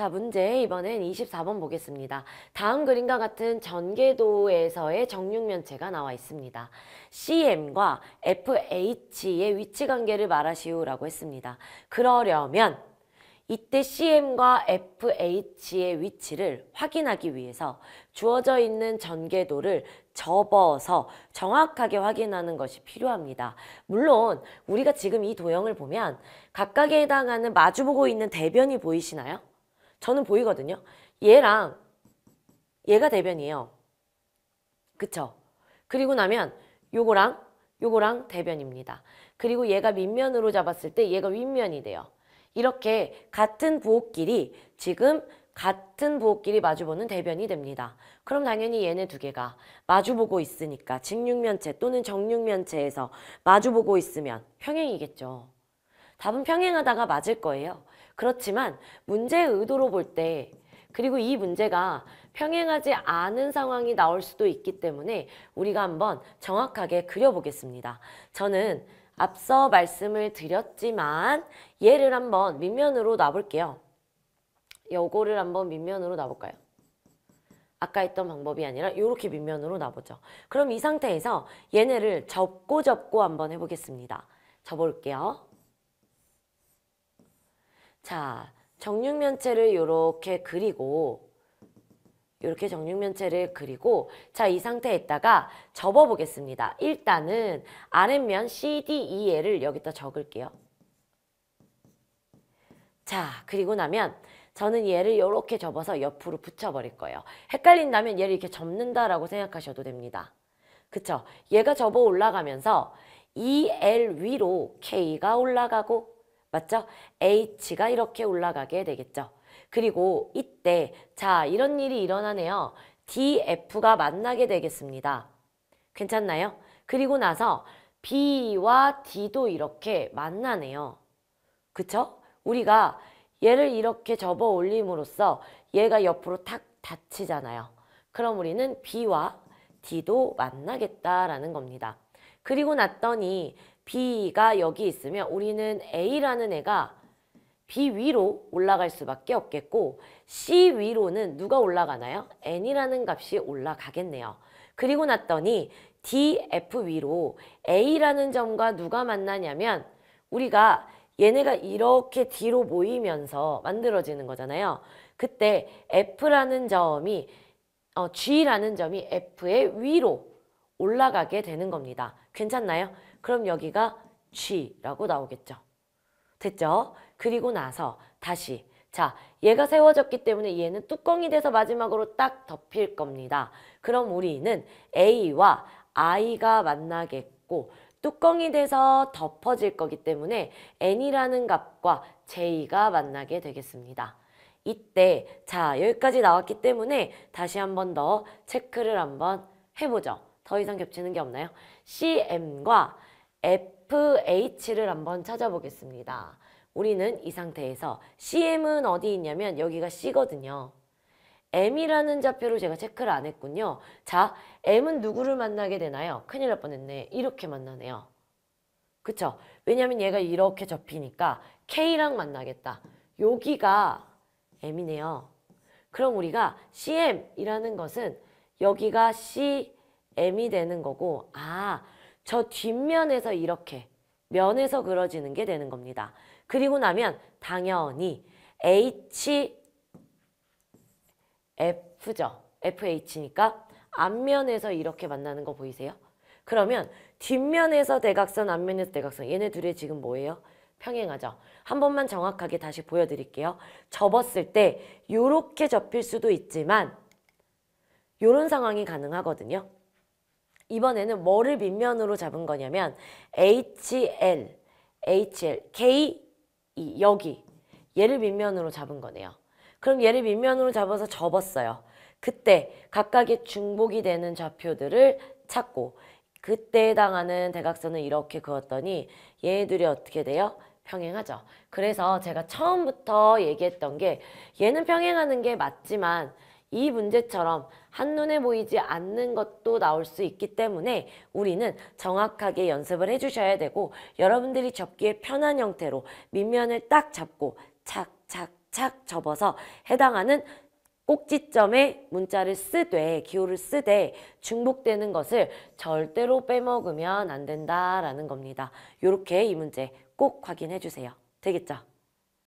자 문제 이번엔 24번 보겠습니다. 다음 그림과 같은 전개도에서의 정육면체가 나와 있습니다. CM과 FH의 위치관계를 말하시오라고 했습니다. 그러려면 이때 CM과 FH의 위치를 확인하기 위해서 주어져 있는 전개도를 접어서 정확하게 확인하는 것이 필요합니다. 물론 우리가 지금 이 도형을 보면 각각에 해당하는 마주보고 있는 대변이 보이시나요? 저는 보이거든요. 얘랑 얘가 대변이에요. 그쵸? 그리고 나면 요거랑 요거랑 대변입니다. 그리고 얘가 밑면으로 잡았을 때 얘가 윗면이 돼요. 이렇게 같은 부호끼리 지금 같은 부호끼리 마주보는 대변이 됩니다. 그럼 당연히 얘네 두 개가 마주보고 있으니까 직육면체 또는 정육면체에서 마주보고 있으면 평행이겠죠. 답은 평행하다가 맞을 거예요. 그렇지만 문제의 의도로 볼 때 그리고 이 문제가 평행하지 않은 상황이 나올 수도 있기 때문에 우리가 한번 정확하게 그려보겠습니다. 저는 앞서 말씀을 드렸지만 얘를 한번 밑면으로 놔볼게요. 요거를 한번 밑면으로 놔볼까요? 아까 했던 방법이 아니라 이렇게 밑면으로 놔보죠. 그럼 이 상태에서 얘네를 접고 접고 한번 해보겠습니다. 접어게요 자, 정육면체를 이렇게 그리고 이렇게 정육면체를 그리고 자이 상태에 있다가 접어 보겠습니다. 일단은 아랫면 CDEL을 여기다 적을게요. 자 그리고 나면 저는 얘를 이렇게 접어서 옆으로 붙여버릴 거예요. 헷갈린다면 얘를 이렇게 접는다라고 생각하셔도 됩니다. 그쵸? 얘가 접어 올라가면서 EL 위로 K가 올라가고 맞죠? H가 이렇게 올라가게 되겠죠. 그리고 이때 자 이런 일이 일어나네요. DF가 만나게 되겠습니다. 괜찮나요? 그리고 나서 B와 D도 이렇게 만나네요. 그쵸? 우리가 얘를 이렇게 접어 올림으로써 얘가 옆으로 탁 닫히잖아요. 그럼 우리는 B와 D도 만나겠다라는 겁니다. 그리고 났더니 B가 여기 있으면 우리는 A라는 애가 B 위로 올라갈 수밖에 없겠고 C 위로는 누가 올라가나요? N이라는 값이 올라가겠네요. 그리고 났더니 D, F 위로 A라는 점과 누가 만나냐면 우리가 얘네가 이렇게 뒤로 모이면서 만들어지는 거잖아요. 그때 F라는 점이 어, G라는 점이 F의 위로 올라가게 되는 겁니다. 괜찮나요? 그럼 여기가 G라고 나오겠죠. 됐죠? 그리고 나서 다시 자 얘가 세워졌기 때문에 얘는 뚜껑이 돼서 마지막으로 딱 덮일 겁니다. 그럼 우리는 A와 I가 만나겠고 뚜껑이 돼서 덮어질 거기 때문에 N이라는 값과 J가 만나게 되겠습니다. 이때 자 여기까지 나왔기 때문에 다시 한 번 더 체크를 한번 해보죠. 더 이상 겹치는 게 없나요? CM과 FH를 한번 찾아보겠습니다. 우리는 이 상태에서 CM은 어디 있냐면 여기가 C거든요. M이라는 좌표로 제가 체크를 안 했군요. 자, M은 누구를 만나게 되나요? 큰일 날 뻔했네. 이렇게 만나네요. 그쵸? 왜냐면 얘가 이렇게 접히니까 K랑 만나겠다. 여기가 M이네요. 그럼 우리가 CM이라는 것은 여기가 CM이 되는 거고 아저 뒷면에서 이렇게 면에서 그려지는 게 되는 겁니다. 그리고 나면 당연히 HF죠. FH니까 앞면에서 이렇게 만나는 거 보이세요? 그러면 뒷면에서 대각선, 앞면에서 대각선 얘네 둘이 지금 뭐예요? 평행하죠. 한 번만 정확하게 다시 보여드릴게요. 접었을 때 이렇게 접힐 수도 있지만 이런 상황이 가능하거든요. 이번에는 뭐를 밑면으로 잡은 거냐면 HL, HL, K 이 e, 여기 얘를 밑면으로 잡은 거네요. 그럼 얘를 밑면으로 잡아서 접었어요. 그때 각각의 중복이 되는 좌표들을 찾고 그때 해당하는 대각선을 이렇게 그었더니 얘들이 어떻게 돼요? 평행하죠. 그래서 제가 처음부터 얘기했던 게 얘는 평행하는 게 맞지만 이 문제처럼 한눈에 보이지 않는 것도 나올 수 있기 때문에 우리는 정확하게 연습을 해주셔야 되고 여러분들이 접기에 편한 형태로 밑면을 딱 잡고 착착착 접어서 해당하는 꼭지점에 문자를 쓰되 기호를 쓰되 중복되는 것을 절대로 빼먹으면 안 된다라는 겁니다. 이렇게 이 문제 꼭 확인해 주세요. 되겠죠?